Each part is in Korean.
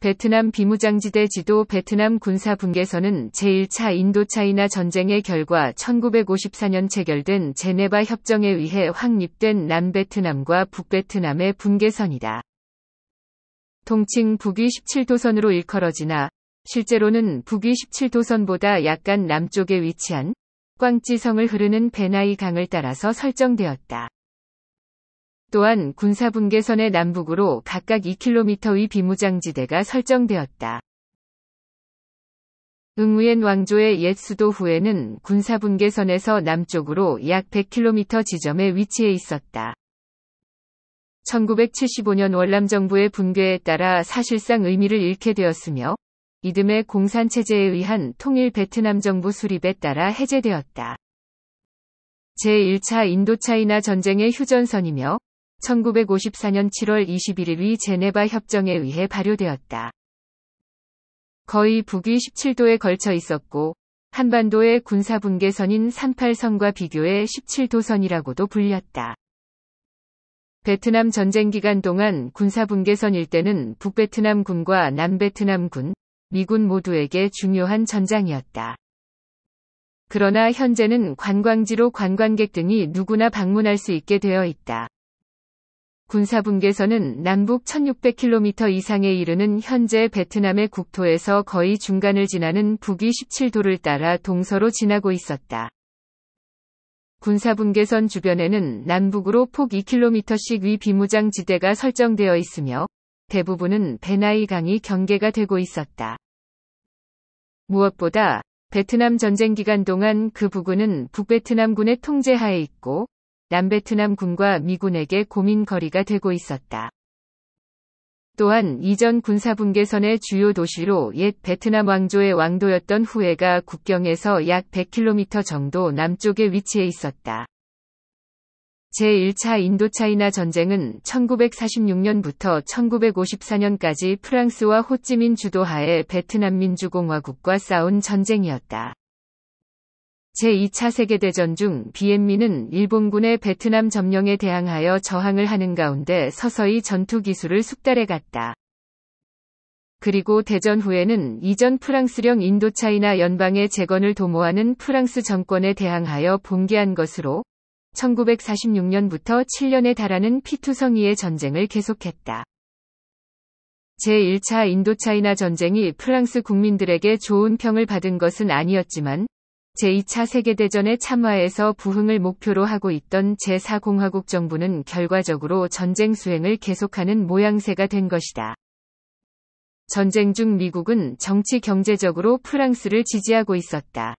베트남 비무장지대 지도 베트남 군사 붕괴선은 제1차 인도차이나 전쟁의 결과 1954년 체결된 제네바 협정에 의해 확립된 남베트남과 북베트남의 붕괴선이다 통칭 북위 17도선으로 일컬어지나 실제로는 북위 17도선보다 약간 남쪽에 위치한 꽝지성을 흐르는 베나이 강을 따라서 설정되었다. 또한 군사분계선의 남북으로 각각 2km의 비무장지대가 설정되었다. 응우엔 왕조의 옛 수도 후에는 군사분계선에서 남쪽으로 약 100km 지점에 위치해 있었다. 1975년 월남 정부의 분괴에 따라 사실상 의미를 잃게 되었으며 이듬해 공산체제에 의한 통일 베트남 정부 수립에 따라 해제되었다. 제1차 인도차이나 전쟁의 휴전선이며 1954년 7월 21일의 제네바 협정에 의해 발효되었다. 거의 북위 17도에 걸쳐 있었고 한반도의 군사분계선인 38선과 비교해 17도선이라고도 불렸다. 베트남 전쟁 기간 동안 군사분계선 일대는 북베트남군과 남베트남군, 미군 모두에게 중요한 전장이었다. 그러나 현재는 관광지로 관광객 등이 누구나 방문할 수 있게 되어 있다. 군사분계선은 남북 1600km 이상에 이르는 현재 베트남의 국토에서 거의 중간을 지나는 북위 17도를 따라 동서로 지나고 있었다. 군사분계선 주변에는 남북으로 폭 2km씩 위 비무장 지대가 설정되어 있으며 대부분은 베나이 강이 경계가 되고 있었다. 무엇보다 베트남 전쟁 기간 동안 그 부근은 북베트남군의 통제하에 있고 남베트남 군과 미군에게 고민거리가 되고 있었다. 또한 이전 군사분계선의 주요 도시로 옛 베트남 왕조의 왕도였던 후에가 국경에서 약 100km 정도 남쪽에 위치해 있었다. 제1차 인도차이나 전쟁은 1946년부터 1954년까지 프랑스와 호찌민 주도하에 베트남민주공화국과 싸운 전쟁이었다. 제2차 세계대전 중 비엔미는 일본군의 베트남 점령에 대항하여 저항을 하는 가운데 서서히 전투 기술을 숙달해 갔다. 그리고 대전 후에는 이전 프랑스령 인도차이나 연방의 재건을 도모하는 프랑스 정권에 대항하여 봉기한 것으로 1946년부터 7년에 달하는 피투성이의 전쟁을 계속했다. 제1차 인도차이나 전쟁이 프랑스 국민들에게 좋은 평을 받은 것은 아니었지만 제2차 세계대전의 참화에서 부흥을 목표로 하고 있던 제4공화국 정부는 결과적으로 전쟁 수행을 계속하는 모양새가 된 것이다. 전쟁 중 미국은 정치 경제적으로 프랑스를 지지하고 있었다.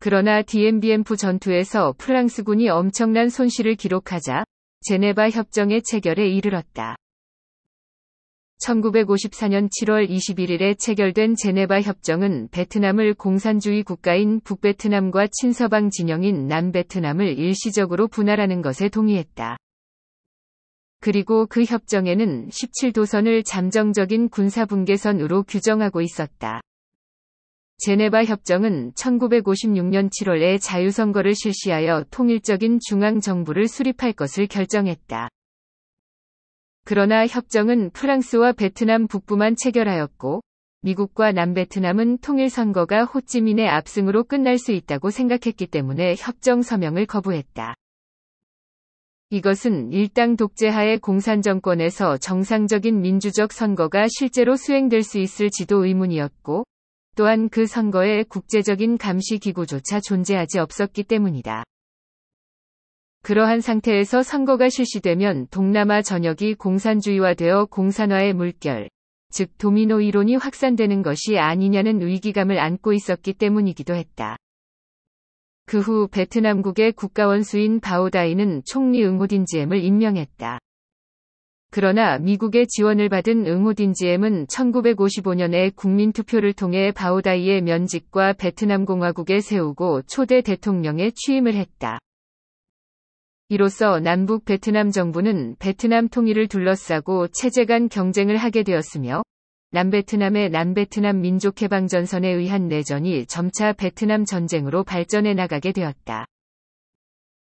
그러나 DMBF 전투에서 프랑스군이 엄청난 손실을 기록하자 제네바 협정의 체결에 이르렀다. 1954년 7월 21일에 체결된 제네바 협정은 베트남을 공산주의 국가인 북베트남과 친서방 진영인 남베트남을 일시적으로 분할하는 것에 동의했다. 그리고 그 협정에는 17도선을 잠정적인 군사분계선으로 규정하고 있었다. 제네바 협정은 1956년 7월에 자유선거를 실시하여 통일적인 중앙정부를 수립할 것을 결정했다. 그러나 협정은 프랑스와 베트남 북부만 체결하였고 미국과 남베트남은 통일 선거가 호찌민의 압승으로 끝날 수 있다고 생각했기 때문에 협정 서명을 거부했다. 이것은 일당 독재하의 공산 정권에서 정상적인 민주적 선거가 실제로 수행될 수 있을지도 의문이었고 또한 그 선거에 국제적인 감시 기구조차 존재하지 없었기 때문이다. 그러한 상태에서 선거가 실시되면 동남아 전역이 공산주의화되어 공산화의 물결, 즉 도미노 이론이 확산되는 것이 아니냐는 위기감을 안고 있었기 때문이기도 했다. 그 후 베트남국의 국가원수인 바오다이는 총리 응호딘지엠을 임명했다. 그러나 미국의 지원을 받은 응호딘지엠은 1955년에 국민투표를 통해 바오다이의 면직과 베트남공화국에 세우고 초대 대통령에 취임을 했다. 이로써 남북 베트남 정부는 베트남 통일을 둘러싸고 체제 간 경쟁을 하게 되었으며 남베트남의 남베트남 민족해방전선에 의한 내전이 점차 베트남 전쟁으로 발전해 나가게 되었다.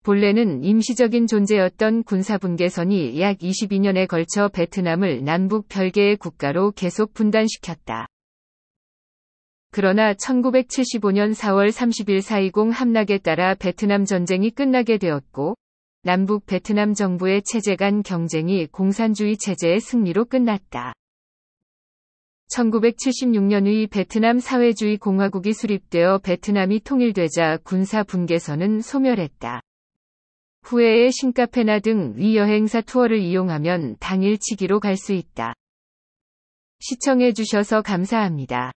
본래는 임시적인 존재였던 군사분계선이 약 22년에 걸쳐 베트남을 남북 별개의 국가로 계속 분단시켰다. 그러나 1975년 4월 30일 4.20 함락에 따라 베트남 전쟁이 끝나게 되었고 남북 베트남 정부의 체제 간 경쟁이 공산주의 체제의 승리로 끝났다. 1976년의 베트남 사회주의 공화국이 수립되어 베트남이 통일되자 군사 분계선은 소멸했다. 후에의 신카페나등 위여행사 투어를 이용하면 당일치기로 갈 수 있다. 시청해주셔서 감사합니다.